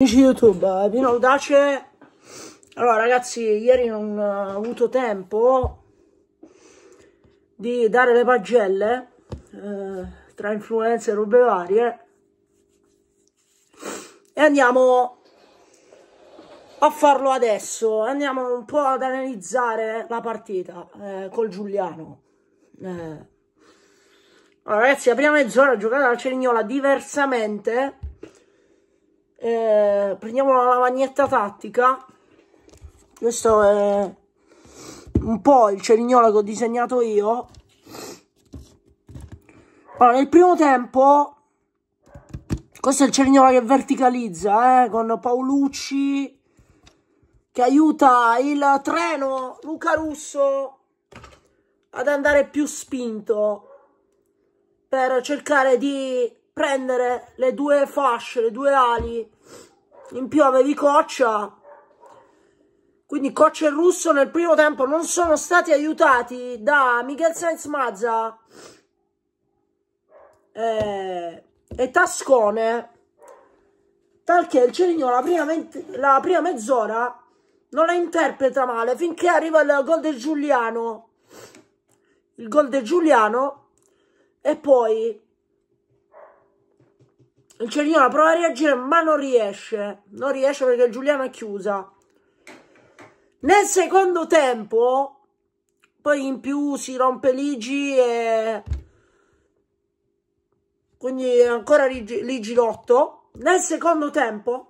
Amici YouTube, Pino eh, Audace. Allora ragazzi, ieri non eh, ho avuto tempo di dare le pagelle eh, tra influenze e robe varie. E andiamo a farlo adesso. Andiamo un po' ad analizzare la partita eh, col Giuliano. Eh. Allora ragazzi, la prima mezz'ora giocata la Cerignola diversamente eh, prendiamo la lavagnetta tattica questo è un po' il cerignolo che ho disegnato io allora nel primo tempo questo è il cerignolo che verticalizza eh, con Paolucci che aiuta il treno Luca Russo ad andare più spinto per cercare di prendere le due fasce, le due ali in piove di Coccia. Quindi Coccia e Russo nel primo tempo non sono stati aiutati da Miguel Sainz Mazza e, eh, e Tascone. Talché il Cerigno la prima, la prima mezz'ora non la interpreta male finché arriva il gol del Giuliano. Il gol del Giuliano e poi il Cerignola prova a reagire ma non riesce. Non riesce perché Giuliano è chiusa. Nel secondo tempo, poi in più si rompe Ligi e... Quindi ancora Ligi, Ligi rotto. Nel secondo tempo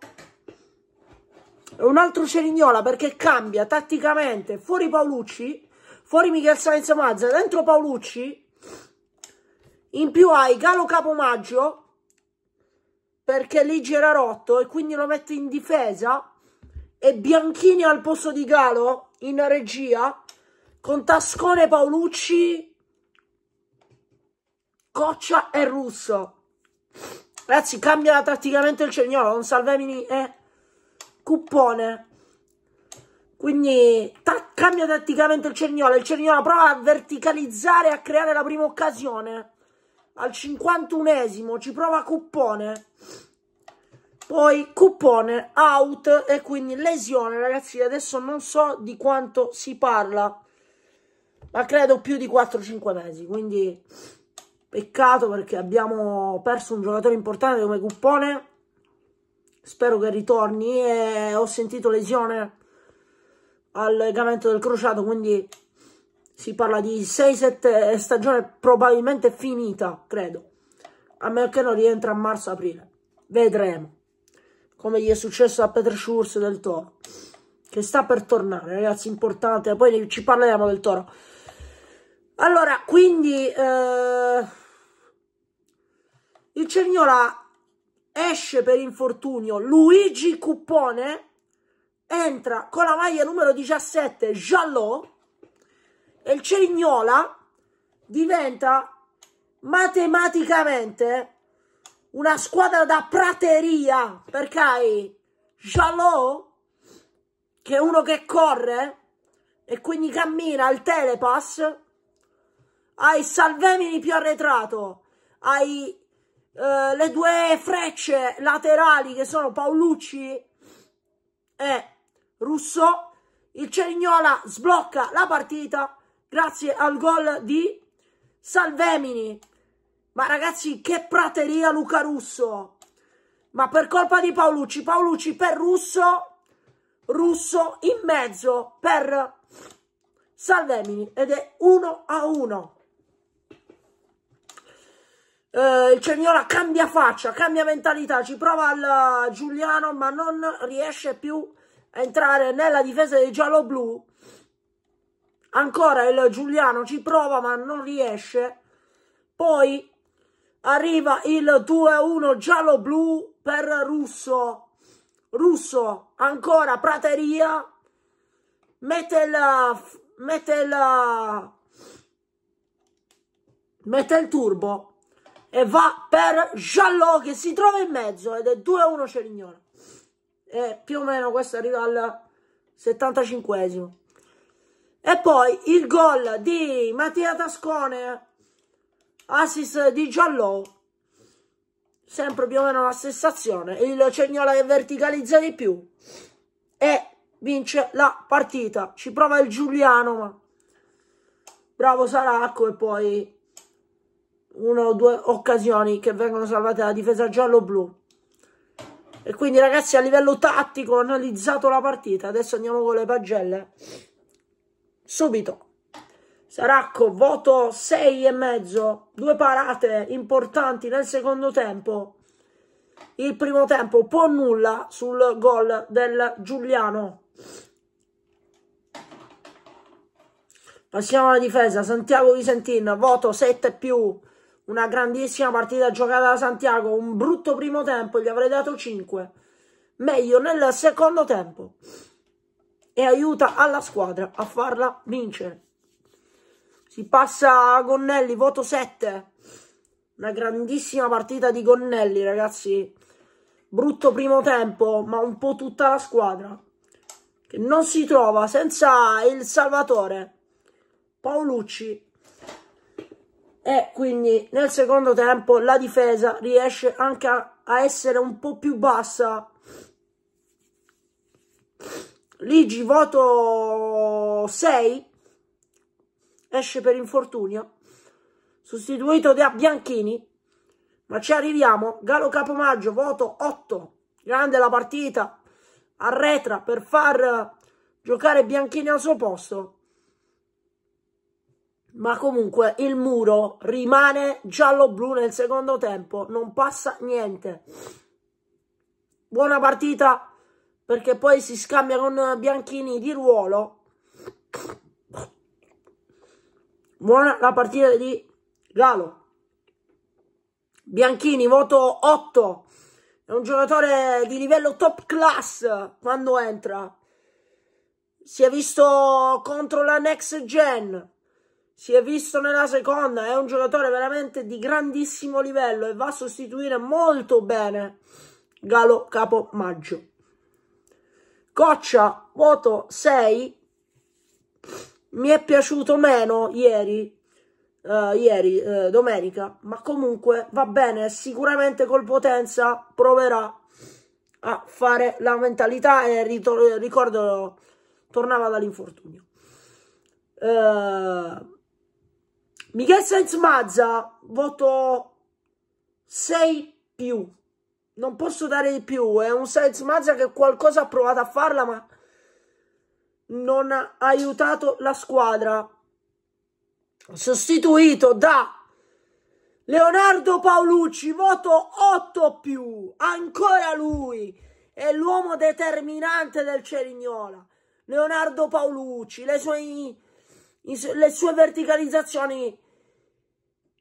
è un altro Cerignola perché cambia tatticamente fuori Paolucci, fuori Michel Sainz Mazza, dentro Paolucci. In più hai Galo Capomaggio perché lì gira rotto e quindi lo metto in difesa e Bianchini al posto di Galo in regia con Tascone, Paolucci, Coccia e Russo. Ragazzi, cambia tatticamente il Cerniolo, non Salvemini è eh, Cuppone. Quindi ta cambia tatticamente il Cerniolo, il Cerniolo prova a verticalizzare, a creare la prima occasione al 51esimo ci prova cupone poi cupone out e quindi lesione ragazzi adesso non so di quanto si parla ma credo più di 4-5 mesi quindi peccato perché abbiamo perso un giocatore importante come cupone spero che ritorni e ho sentito lesione al legamento del crociato quindi si parla di 6-7 eh, stagione probabilmente finita, credo. A meno che non rientra a marzo-aprile. Vedremo. Come gli è successo a Peter Schurz del Toro. Che sta per tornare, ragazzi, importante. Poi ci parleremo del Toro. Allora, quindi... Eh, il Cerignola esce per infortunio. Luigi Cuppone entra con la maglia numero 17, Giallò e il cerignola diventa matematicamente una squadra da prateria perché hai Jalot che è uno che corre e quindi cammina al telepass hai Salvemini più arretrato hai eh, le due frecce laterali che sono Paolucci e Russo il Cerignola sblocca la partita grazie al gol di Salvemini. Ma ragazzi, che prateria Luca Russo! Ma per colpa di Paolucci, Paolucci per Russo, Russo in mezzo per Salvemini ed è 1 a 1. Eh, il Cerniola cambia faccia, cambia mentalità, ci prova il Giuliano ma non riesce più a entrare nella difesa dei giallo-blu ancora il Giuliano ci prova ma non riesce, poi arriva il 2-1 giallo-blu per Russo, Russo ancora Prateria, mette la... mette la... mette il turbo e va per giallo che si trova in mezzo ed è 2-1 Cerignola. E più o meno questo arriva al 75esimo. E poi il gol di Mattia Tascone, assist di Giallò, sempre più o meno la stessa azione, il Cegnola che verticalizza di più e vince la partita. Ci prova il Giuliano, ma bravo Saracco e poi una o due occasioni che vengono salvate dalla difesa giallo-blu. E quindi ragazzi a livello tattico ho analizzato la partita, adesso andiamo con le pagelle subito. Saracco, voto 6 e mezzo, due parate importanti nel secondo tempo. Il primo tempo, può nulla sul gol del Giuliano. Passiamo alla difesa, Santiago Visentin, voto 7 più, una grandissima partita giocata da Santiago, un brutto primo tempo, gli avrei dato 5, meglio nel secondo tempo e aiuta alla squadra a farla vincere. Si passa a Gonnelli, voto 7. Una grandissima partita di Gonnelli, ragazzi. Brutto primo tempo, ma un po' tutta la squadra. Che non si trova senza il salvatore Paolucci. E quindi nel secondo tempo la difesa riesce anche a, a essere un po' più bassa. Ligi voto 6, esce per infortunio, sostituito da Bianchini, ma ci arriviamo, Galo Capomaggio voto 8, grande la partita, arretra per far giocare Bianchini al suo posto, ma comunque il muro rimane giallo-blu nel secondo tempo, non passa niente. Buona partita perché poi si scambia con eh, Bianchini di ruolo. Buona la partita di Galo. Bianchini, voto 8. È un giocatore di livello top class quando entra. Si è visto contro la next gen. Si è visto nella seconda. È un giocatore veramente di grandissimo livello e va a sostituire molto bene Galo Capomaggio. Coccia, voto 6. Mi è piaciuto meno ieri, uh, ieri uh, domenica, ma comunque va bene, sicuramente col Potenza proverà a fare la mentalità e ricordo tornava dall'infortunio. Uh, Michel Sainz Mazza, voto 6 più. Non posso dare di più. È un Sainz Mazza che qualcosa ha provato a farla, ma non ha aiutato la squadra. Sostituito da Leonardo Paolucci, voto 8 più. Ancora lui è l'uomo determinante del Cerignola. Leonardo Paolucci, le sue, le sue verticalizzazioni,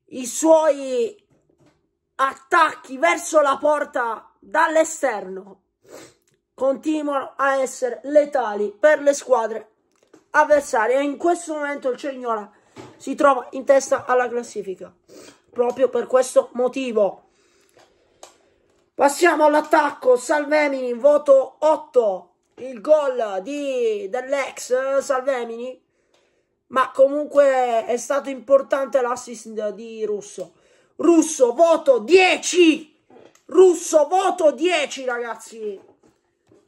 i suoi attacchi verso la porta dall'esterno continuano a essere letali per le squadre avversarie. E in questo momento il Cerignola si trova in testa alla classifica proprio per questo motivo. Passiamo all'attacco. Salvemini, voto 8. Il gol dell'ex Salvemini. Ma comunque è stato importante l'assist di Russo. Russo voto 10. Russo voto 10, ragazzi.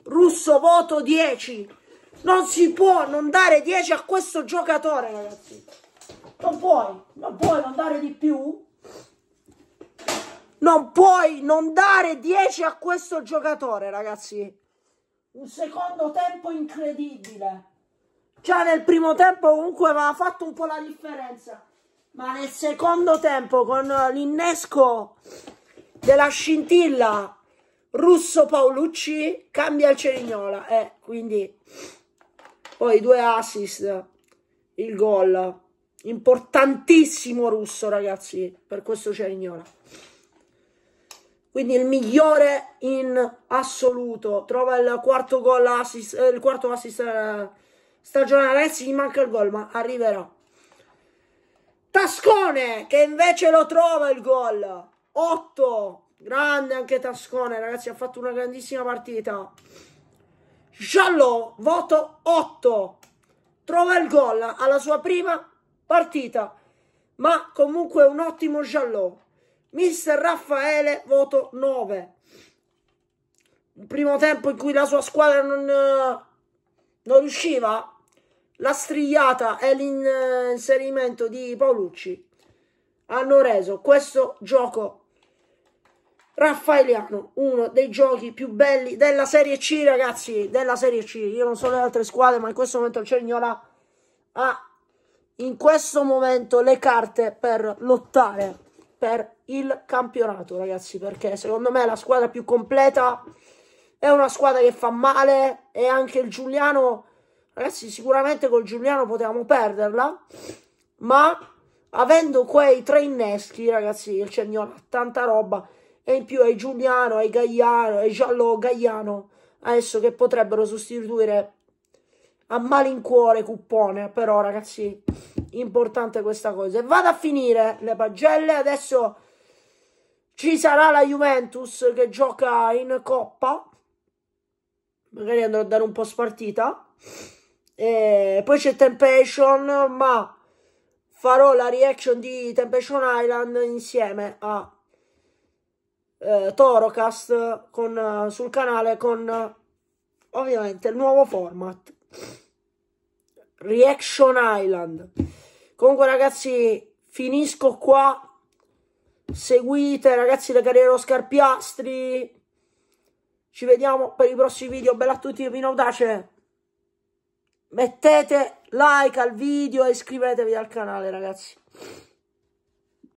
Russo voto 10. Non si può non dare 10 a questo giocatore, ragazzi. Non puoi, non puoi non dare di più. Non puoi non dare 10 a questo giocatore, ragazzi. Un secondo tempo incredibile. Già nel primo tempo comunque aveva fatto un po' la differenza ma nel secondo tempo con eh, l'innesco della scintilla Russo Paolucci cambia il Cerignola eh, quindi poi due assist il gol importantissimo Russo ragazzi per questo Cerignola quindi il migliore in assoluto trova il quarto gol assist, eh, il quarto assist eh, stagionale sì, gli manca il gol ma arriverà Tascone che invece lo trova il gol. 8. Grande anche Tascone, ragazzi, ha fatto una grandissima partita. Giallo, voto 8. Trova il gol alla sua prima partita, ma comunque un ottimo giallo. Mister Raffaele, voto 9. Un primo tempo in cui la sua squadra non, eh, non riusciva la strigliata e l'inserimento di Paolucci hanno reso questo gioco raffaeliano uno dei giochi più belli della Serie C, ragazzi, della Serie C. Io non so le altre squadre, ma in questo momento il Cerignola ha in questo momento le carte per lottare per il campionato, ragazzi, perché secondo me è la squadra più completa, è una squadra che fa male e anche il Giuliano Ragazzi, sicuramente col Giuliano potevamo perderla, ma avendo quei tre inneschi, ragazzi, il Cernione ha tanta roba. E in più hai Giuliano, hai Gaiano, hai Giallo Gaiano adesso che potrebbero sostituire a malincuore Cuppone. Però, ragazzi, importante questa cosa. E vado a finire le pagelle. Adesso ci sarà la Juventus che gioca in Coppa. Magari andrò a dare un po' spartita. E eh, poi c'è Temptation, ma farò la reaction di Temptation Island insieme a eh, Torocast con, eh, sul canale con eh, ovviamente il nuovo format Reaction Island. Comunque ragazzi, finisco qua. Seguite ragazzi la carriera Oscar Piastri. Ci vediamo per i prossimi video. Bella a tutti, vi audace mettete like al video e iscrivetevi al canale ragazzi